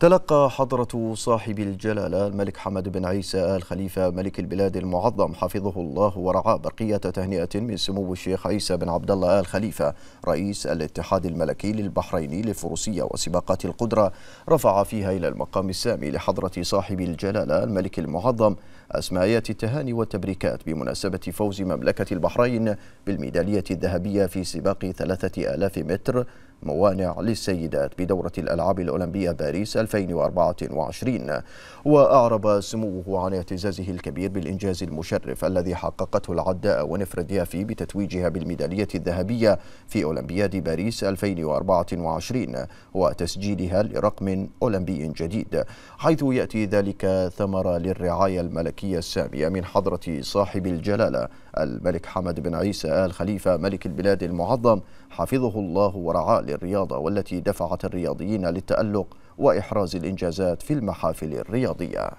تلقى حضرة صاحب الجلالة الملك حمد بن عيسى آل خليفة ملك البلاد المعظم حفظه الله ورعاه برقية تهنئة من سمو الشيخ عيسى بن عبد الله آل خليفة رئيس الاتحاد الملكي للبحريني للفروسية وسباقات القدرة رفع فيها إلى المقام السامي لحضرة صاحب الجلالة الملك المعظم أسمايات التهاني والتبريكات بمناسبة فوز مملكة البحرين بالميدالية الذهبية في سباق 3000 متر موانع للسيدات بدورة الألعاب الأولمبية باريس 2024 وأعرب سموه عن اعتزازه الكبير بالإنجاز المشرف الذي حققته العداء ونفر ديافي بتتويجها بالميدالية الذهبية في أولمبياد باريس 2024 وتسجيلها لرقم أولمبي جديد حيث يأتي ذلك ثمرة للرعاية الملكية السامية من حضرة صاحب الجلالة الملك حمد بن عيسى آل خليفة ملك البلاد المعظم حفظه الله ورعاه للرياضة والتي دفعت الرياضيين للتألق وإحراز الإنجازات في المحافل الرياضية